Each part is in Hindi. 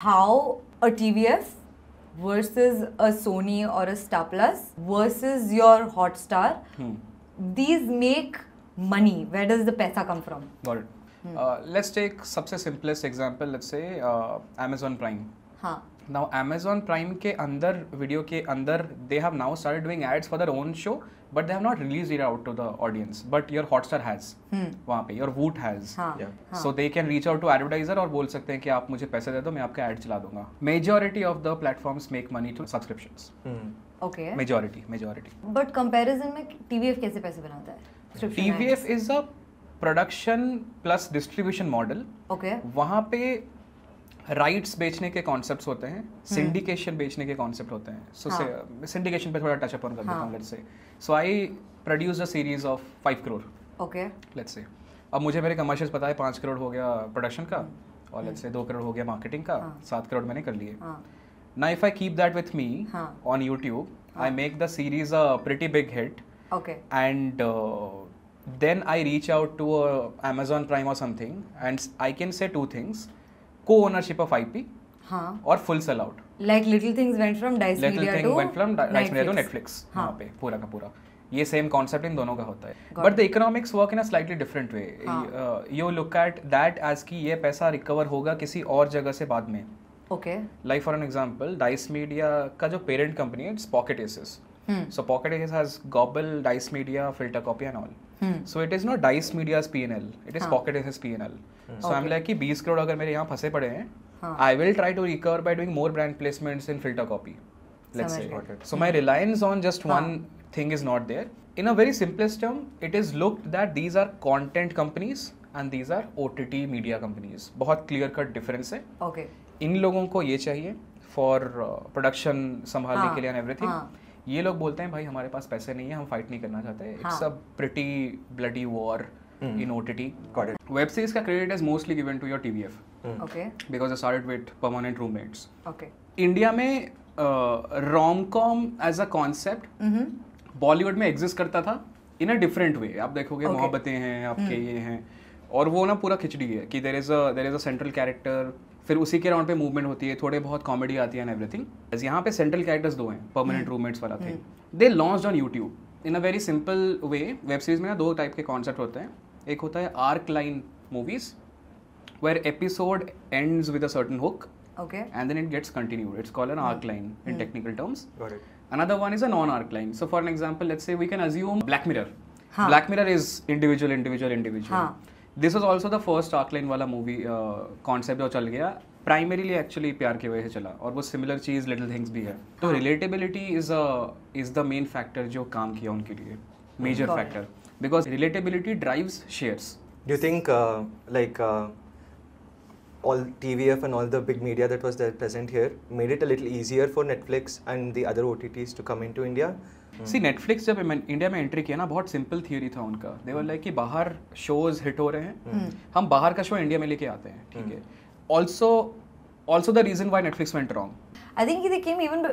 how a TVS versus a Sony or a Star Plus versus your Hotstar, hmm. these make money. Where does the paisa come from? Got it. Hmm. Uh, let's take the simplest example. Let's say uh, Amazon Prime. हाँ नाउ अमेजॉन प्राइम के अंदर वीडियो के अंदर they have now start doing ads for their own show but they have not release it out to the audience but your Hotstar has वहाँ पे your Voot has so they can reach out to advertiser और बोल सकते हैं कि आप मुझे पैसे दे दो मैं आपका एड चला दूंगा majority of the platforms make money to subscription okay majority majority but comparison में टीवीएफ कैसे पैसे बनाता है TVF is a production plus distribution model okay वहाँ पे राइट्स बेचने के कॉन्सेप्ट होते हैं सिंडिकेशन हम्म। बेचने के कॉन्सेप्ट होते हैं सो सिंडिकेशन हाँ। uh, पे थोड़ा टच अपन कर देता हूँ let's say so I produce a series of five crore okay let's say अब मुझे मेरे कमर्शियल पता है पाँच करोड़ हो गया प्रोडक्शन का और लेट्स हम्म। से दो करोड़ हो गया मार्केटिंग का हाँ। सात करोड़ मैंने कर लिए ना if I keep that with me on YouTube I make the series a pretty big hit and then I reach out to Amazon Prime और something and I can say two things को ओनरशिप ऑफ IP हाँ. और full sell out like little things went from Dice Media to little went from Dice Media to Netflix वहां पे पूरा का पूरा ये सेम कॉन्सेप्ट इन दोनों का होता है but the economics work in a slightly different way you look at that as की ये पैसा रिकवर होगा किसी और जगह से बाद में okay like for an example dice media का जो पेरेंट कंपनी है it's pocket assess so pocket assess has gobble dice media filter copy and all so it is not dice media P N L it is pocket is P N L so am like बीस करोड़ अगर मेरे यहाँ फंसे पड़े हैं I will try to recover by doing more brand placements in filter copy so my reliance on just one thing is not there in a very simplest term it is looked that these are content companies and these are O T T media companies बहुत क्लियर कट डिफरेंस है इन लोगों को ये चाहिए फॉर प्रोडक्शन uh, संभालने हाँ। के लिए एंड एवरीथिंग ये लोग बोलते हैं भाई हमारे पास पैसे नहीं है हम फाइट नहीं करना चाहते it's a pretty bloody war in OTT Got it web series का credit is mostly given to your TVF okay because I started with Permanent Roommates okay India में rom com as a concept Bollywood में एग्जिस्ट करता था इन अ डिफरेंट वे आप देखोगे okay. मोहब्बतें हैं आपके mm. ये हैं और वो ना पूरा खिचड़ी है कि there is a there is a central character फिर उसी के राउंड पे मूवमेंट होती है थोड़े बहुत कॉमेडी आती है एंड एवरीथिंग यहाँ पे सेंट्रल कैरेक्टर्स दो हैं परमानेंट हम्म। रूममेट्स वाला थे they launch on YouTube in a very simple way web series में ना दो टाइप के कॉन्सेप्ट होते हैं एक होता है arc line movies where episode ends with a certain hook and it gets continued it's call an arc line in technical terms another one is a non arc line so for example let's we can assume Black Mirror Black Mirror is individual individual individual this was also the first arc line वाला मूवी कॉन्सेप्ट uh, जो चल गया प्राइमरीली एक्चुअली प्यार की वजह से चला और वो सिमिलर चीज़ लिटिल थिंग्स भी है तो relatability is is the main factor जो काम किया उनके लिए major factor because relatability drives shares do think like all TVF and all the big media that was there present here made it a little easier for Netflix and the other OTTs to come into India see Netflix जब इंडिया में एंट्री किया ना बहुत सिंपल थियोरी था उनका देवर लाइक कि बाहर शोज हिट हो रहे हैं हम बाहर का शो इंडिया में लेके आते हैं ठीक है also also the reason why Netflix went wrong I think they came even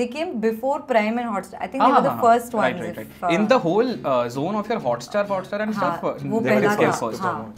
they came before Prime and Hotstar. I think ah, they were the ah, first ones. Right, right, right. In the whole uh, zone of your Hotstar, Hotstar and ah, stuff, Netflix came first. हाँ.